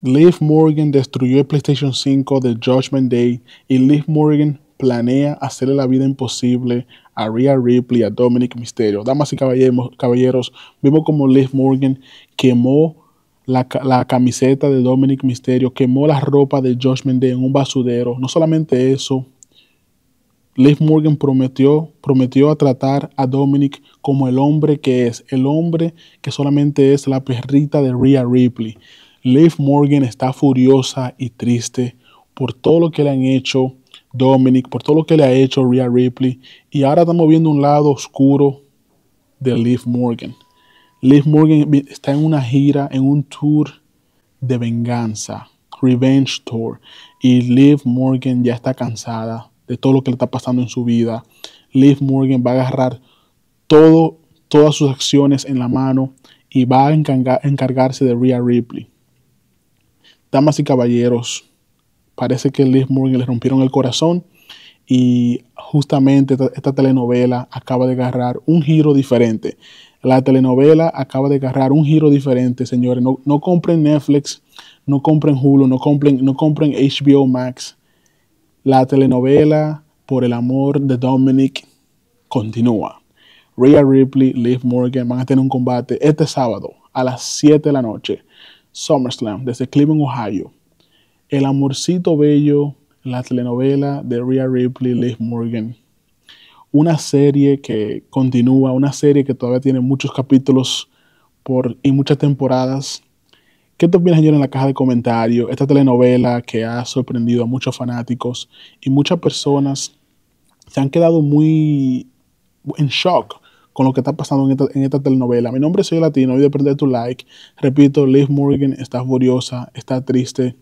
Liv Morgan destruyó el PlayStation 5 de Judgment Day y Liv Morgan planea hacerle la vida imposible a Rhea Ripley, a Dominic Mysterio. Damas y caballeros, vimos como Liv Morgan quemó la, camiseta de Dominic Mysterio, quemó la ropa de Judgment Day en un basudero. No solamente eso, Liv Morgan prometió, prometió a tratar a Dominic como el hombre que es, el hombre que solamente es la perrita de Rhea Ripley. Liv Morgan está furiosa y triste por todo lo que le han hecho Dominic, por todo lo que le ha hecho Rhea Ripley. Y ahora estamos viendo un lado oscuro de Liv Morgan. Liv Morgan está en una gira, en un tour de venganza, Revenge Tour. Y Liv Morgan ya está cansada de todo lo que le está pasando en su vida. Liv Morgan va a agarrar todo, todas sus acciones en la mano y va a encargarse de Rhea Ripley. Damas y caballeros, parece que Liz Morgan le rompieron el corazón y justamente esta, telenovela acaba de agarrar un giro diferente. La telenovela acaba de agarrar un giro diferente, señores. No, compren Netflix, no compren Hulu, no compren, no compren HBO Max. La telenovela por el amor de Dominic continúa. Rhea Ripley, Liv Morgan van a tener un combate este sábado a las 7 de la noche SummerSlam desde Cleveland, Ohio. El amorcito bello, la telenovela de Rhea Ripley, Liv Morgan. Una serie que continúa, una serie que todavía tiene muchos capítulos por, y muchas temporadas. ¿Qué te opinas, yo en la caja de comentarios? Esta telenovela que ha sorprendido a muchos fanáticos y muchas personas se han quedado muy en shock con lo que está pasando en esta, telenovela. Mi nombre es Soy Latino, y de perder tu like. Repito, Liz Morgan está furiosa, está triste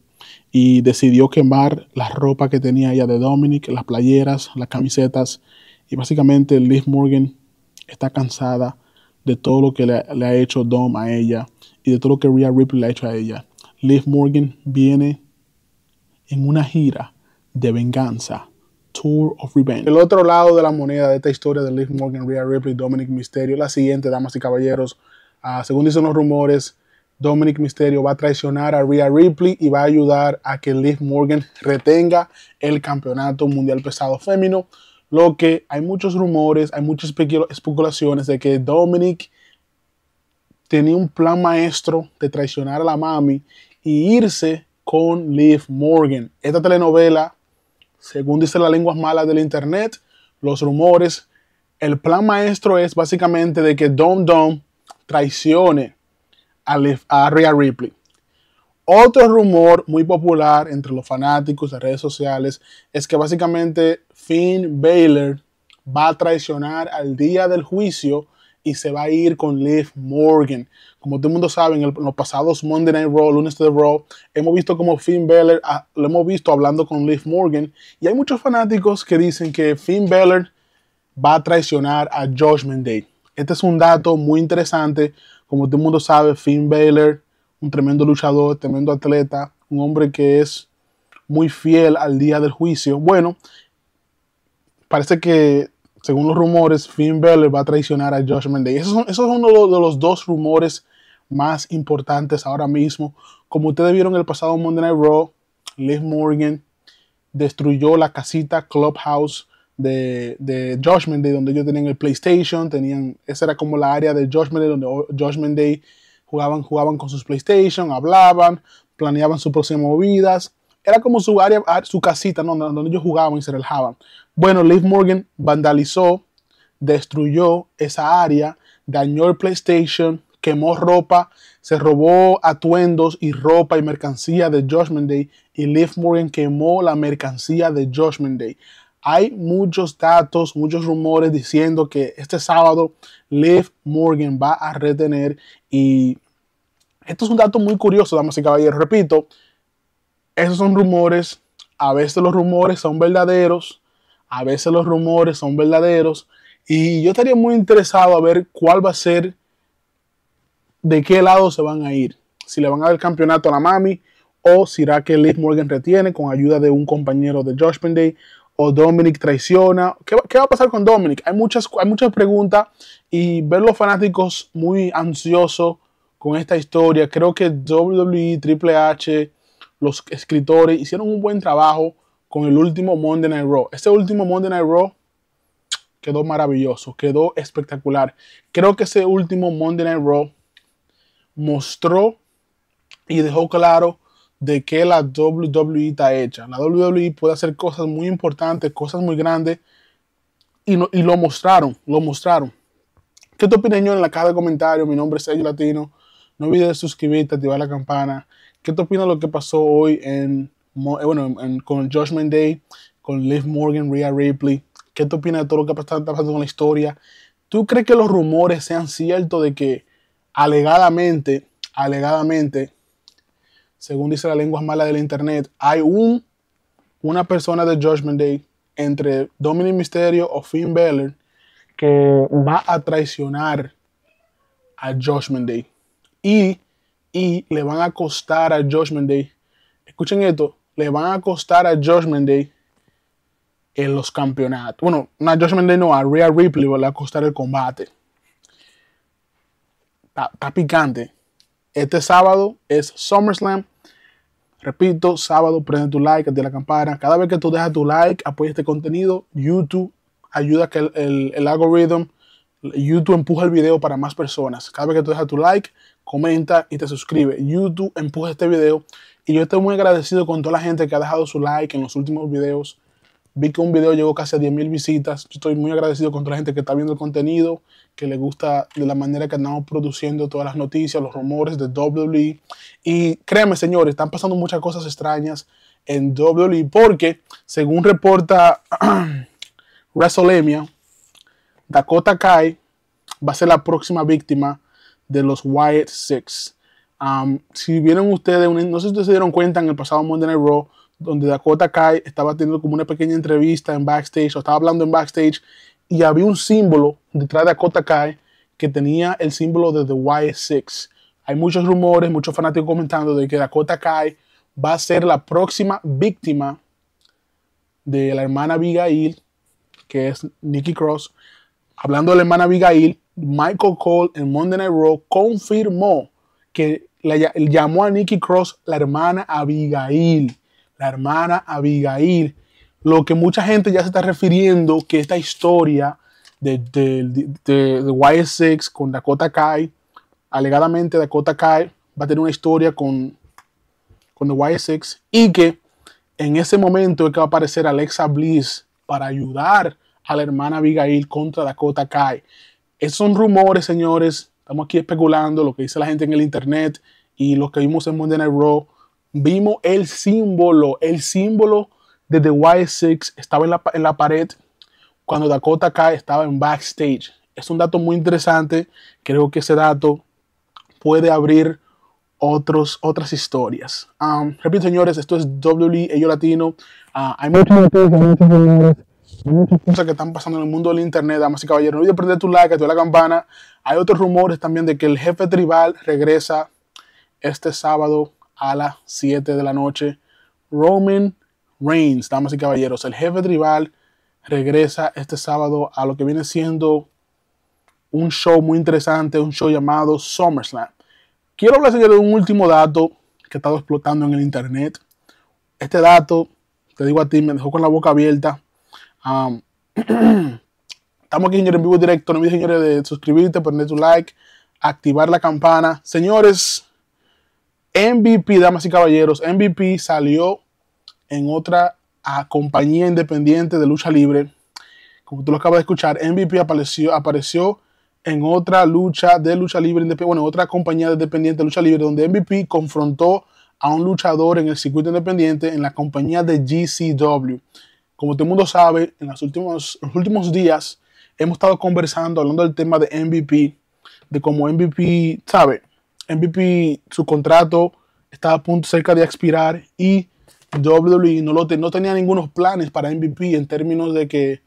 y decidió quemar la ropa que tenía ella de Dominic, las playeras, las camisetas. Y básicamente Liz Morgan está cansada de todo lo que le, ha hecho Dom a ella y de todo lo que Rhea Ripley le ha hecho a ella. Liz Morgan viene en una gira de venganza Tour of Revenge. El otro lado de la moneda de esta historia de Liv Morgan, Rhea Ripley, Dominic Mysterio, la siguiente, damas y caballeros. Ah, según dicen los rumores, Dominic Misterio va a traicionar a Rhea Ripley y va a ayudar a que Liv Morgan retenga el campeonato mundial pesado femenino, Lo que hay muchos rumores, hay muchas especulaciones de que Dominic tenía un plan maestro de traicionar a la mami y irse con Liv Morgan. Esta telenovela según dicen las lenguas malas del Internet, los rumores, el plan maestro es básicamente de que Dom Dom traicione a, Rhea Ripley. Otro rumor muy popular entre los fanáticos de redes sociales es que básicamente Finn Baylor va a traicionar al día del juicio y se va a ir con Liv Morgan. Como todo el mundo sabe, en, los pasados Monday Night Raw, lunes de Raw, hemos visto como Finn Balor, ah, lo hemos visto hablando con Liv Morgan. Y hay muchos fanáticos que dicen que Finn Balor va a traicionar a Judgment Day. Este es un dato muy interesante. Como todo el mundo sabe, Finn Balor, un tremendo luchador, tremendo atleta, un hombre que es muy fiel al día del juicio. Bueno, parece que según los rumores, Finn Balor va a traicionar a Josh Day. Eso, eso, es uno de los dos rumores más importantes ahora mismo. Como ustedes vieron el pasado Monday Night Raw, Liv Morgan destruyó la casita Clubhouse de, de Josh donde ellos tenían el PlayStation, tenían, esa era como la área de Josh Day, donde Josh Day jugaban, jugaban con sus PlayStation, hablaban, planeaban sus próximas movidas era como su área, ah, su casita, ¿no? donde ellos jugaban y se relajaban. Bueno, Liv Morgan vandalizó, destruyó esa área, dañó el PlayStation, quemó ropa, se robó atuendos y ropa y mercancía de Judgment Day y Liv Morgan quemó la mercancía de Judgment Day. Hay muchos datos, muchos rumores diciendo que este sábado Liv Morgan va a retener y esto es un dato muy curioso, damas y caballeros. Repito, esos son rumores. A veces los rumores son verdaderos, a veces los rumores son verdaderos. Y yo estaría muy interesado a ver cuál va a ser, de qué lado se van a ir. Si le van a dar el campeonato a la Mami, o si será que Liz Morgan retiene con ayuda de un compañero de Josh Penday, o Dominic traiciona. ¿Qué va, a pasar con Dominic? Hay muchas, hay muchas preguntas y ver los fanáticos muy ansiosos con esta historia. Creo que WWE, Triple H, los escritores hicieron un buen trabajo con el último Monday Night Raw. Ese último Monday Night Raw quedó maravilloso, quedó espectacular. Creo que ese último Monday Night Raw mostró y dejó claro de que la WWE está hecha. La WWE puede hacer cosas muy importantes, cosas muy grandes, y, lo mostraron, lo mostraron. ¿Qué te opinas en la caja de comentarios? Mi nombre es Sergio Latino. No olvides suscribirte, activar la campana ¿Qué te opinas de lo que pasó hoy en, eh, bueno, con Judgment Day, con Liv Morgan, Rhea Ripley? ¿Qué te opinas de todo lo que está pasando con la historia? ¿Tú crees que los rumores sean ciertos de que alegadamente, alegadamente, según dice la lengua mala del internet, hay un, una persona de Judgment Day entre Dominic Mysterio o Finn Balor que va a traicionar a Judgment Day? Y y le van a costar a Judgment Day. Escuchen esto, le van a costar a Judgment Day en los campeonatos. Bueno, no a Judgment Day, no, a Rhea Ripley le va a costar el combate. Está, picante. Este sábado es SummerSlam. Repito, sábado, prende tu like, de la campana. Cada vez que tú dejas tu like, apoya este contenido. YouTube ayuda que el, el algoritmo, YouTube empuja el video para más personas. Cada vez que tú dejas tu like, comenta y te suscribe. YouTube empuja este video y yo estoy muy agradecido con toda la gente que ha dejado su like en los últimos videos. Vi que un video llegó casi a 10.000 visitas. Yo estoy muy agradecido con toda la gente que está viendo el contenido, que le gusta de la manera que andamos produciendo todas las noticias, los rumores de WWE. Y créanme, señores, están pasando muchas cosas extrañas en WWE porque, según reporta WrestleMania, Dakota Kai va a ser la próxima víctima de los Wyatt Six. Um, si vieron ustedes, no sé si ustedes se dieron cuenta en el pasado Monday Night Raw, donde Dakota Kai estaba teniendo como una pequeña entrevista en backstage, o estaba hablando en backstage, y había un símbolo detrás de Dakota Kai que tenía el símbolo de The Wyatt Six. Hay muchos rumores, muchos fanáticos comentando de que Dakota Kai va a ser la próxima víctima de la hermana Abigail, que es Nikki Cross. Hablando de la hermana Abigail, Michael Cole en Monday Night Raw confirmó que llamó a Nikki Cross la hermana Abigail. La hermana Abigail. Lo que mucha gente ya se está refiriendo que esta historia de, de, YSX con Dakota Kai, alegadamente Dakota Kai va a tener una historia con, con The YSX y que en ese momento es que va a aparecer Alexa Bliss para ayudar a la hermana Abigail contra Dakota Kai. Esos son rumores, señores. Estamos aquí especulando lo que dice la gente en el internet y lo que vimos en Monday Night Raw. Vimos el símbolo, el símbolo de The Y6 estaba en la, en la pared cuando Dakota Kai estaba en backstage. Es un dato muy interesante. Creo que ese dato puede abrir otros, otras historias. Um, repito, señores, esto es Yo Latino. Uh, hay muchos muchos muchas cosas que están pasando en el mundo del Internet, damas y caballeros. No olvides prender tu like, activar la campana. Hay otros rumores también de que el jefe tribal regresa este sábado a las 7 de la noche. Roman Reigns, damas y caballeros, el jefe tribal regresa este sábado a lo que viene siendo un show muy interesante, un show llamado SummerSlam. Quiero hablarles de un último dato que ha estado explotando en el Internet. Este dato, te digo a ti, me dejó con la boca abierta Um, estamos aquí, señores, en vivo directo. No olvides, señores, de suscribirte, poner tu like, activar la campana. Señores, MVP, damas y caballeros, MVP salió en otra ah, compañía independiente de lucha libre. Como tú lo acabas de escuchar, MVP apareció, apareció en otra lucha de lucha libre, bueno, en otra compañía independiente de lucha libre, donde MVP confrontó a un luchador en el circuito independiente en la compañía de GCW. Como todo el mundo sabe, en los últimos, los últimos días hemos estado conversando, hablando del tema de MVP, de cómo MVP, ¿sabe? MVP, su contrato estaba a punto cerca de expirar y WWE no, no tenía ningunos planes para MVP en términos de que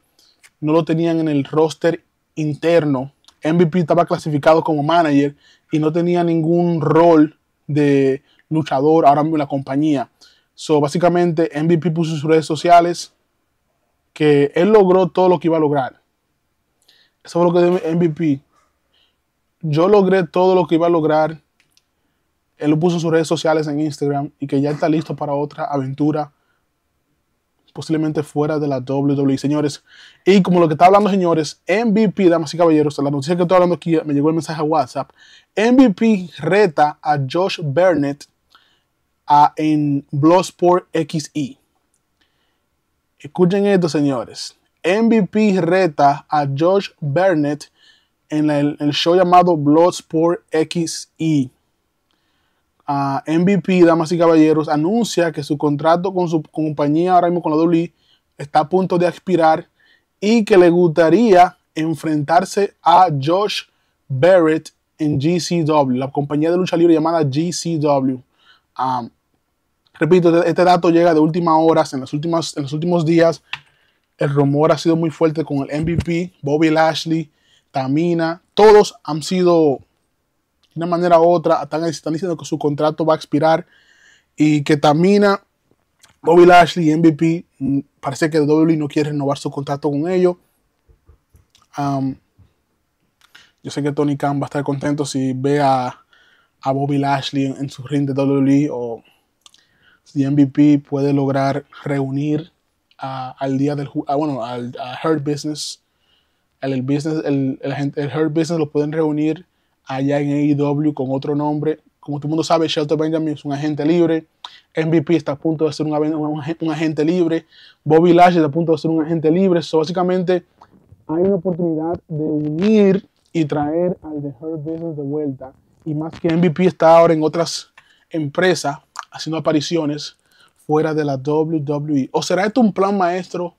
no lo tenían en el roster interno. MVP estaba clasificado como manager y no tenía ningún rol de luchador ahora mismo en la compañía. So, básicamente, MVP puso sus redes sociales que él logró todo lo que iba a lograr. Eso fue lo que de MVP. Yo logré todo lo que iba a lograr. Él lo puso en sus redes sociales, en Instagram, y que ya está listo para otra aventura, posiblemente fuera de la WWE. Señores, y como lo que está hablando, señores, MVP, damas y caballeros, la noticia que estoy hablando aquí, me llegó el mensaje a WhatsApp. MVP reta a Josh Burnett a, en Bloodsport XI. Escuchen esto, señores. MVP reta a Josh Burnett en el, show llamado Bloodsport XE. Ah, MVP, damas y caballeros, anuncia que su contrato con su compañía ahora mismo con la WWE está a punto de expirar y que le gustaría enfrentarse a Josh Barrett en GCW, la compañía de lucha libre llamada GCW. Ah, Repito, este, este dato llega de última horas, en, en los últimos días el rumor ha sido muy fuerte con el MVP, Bobby Lashley, Tamina, todos han sido de una manera u otra, están, diciendo que su contrato va a expirar y que Tamina, Bobby Lashley y MVP, mm, parece que WWE no quiere renovar su contrato con ellos. yo sé que Tony Khan va a estar contento si ve a, Bobby Lashley en, en, su ring de WWE o The MVP puede lograr reunir al día del ah, bueno, al Business, el, business, el, el, Business lo pueden reunir allá en AEW con otro nombre. Como todo el mundo sabe, Shelter Benjamin es un agente libre. MVP está a punto de ser un, agente libre. Bobby Lashley está a punto de ser un agente libre. So, básicamente, hay una oportunidad de unir y traer al The Business de vuelta. Y más que MVP está ahora en otras empresas, haciendo apariciones fuera de la WWE? ¿O será esto un plan maestro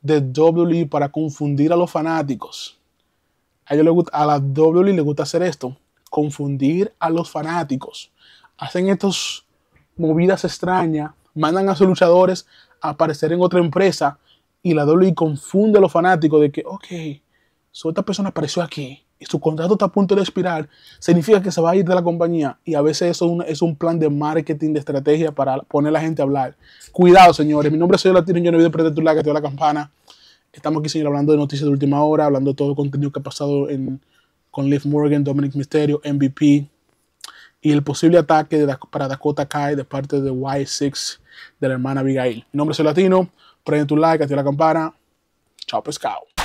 de WWE para confundir a los fanáticos? A, gusta, a la WWE le gusta hacer esto, confundir a los fanáticos. Hacen estas movidas extrañas, mandan a sus luchadores a aparecer en otra empresa y la WWE confunde a los fanáticos de que, ok, su otra persona apareció aquí y su contrato está a punto de expirar, significa que se va a ir de la compañía y a veces eso es un, plan de marketing, de estrategia para poner a la gente a hablar. Cuidado, señores. Mi nombre es Soy Latino, yo no visto prender tu like, activa la campana. Estamos aquí, señor, hablando de noticias de última hora, hablando de todo el contenido que ha pasado con Liv Morgan, Dominic Mysterio, MVP y el posible ataque de, para Dakota Kai de parte de Y6 de la hermana Abigail. Mi nombre es Soy Latino, prende tu like, activa la campana. Chao, pescado.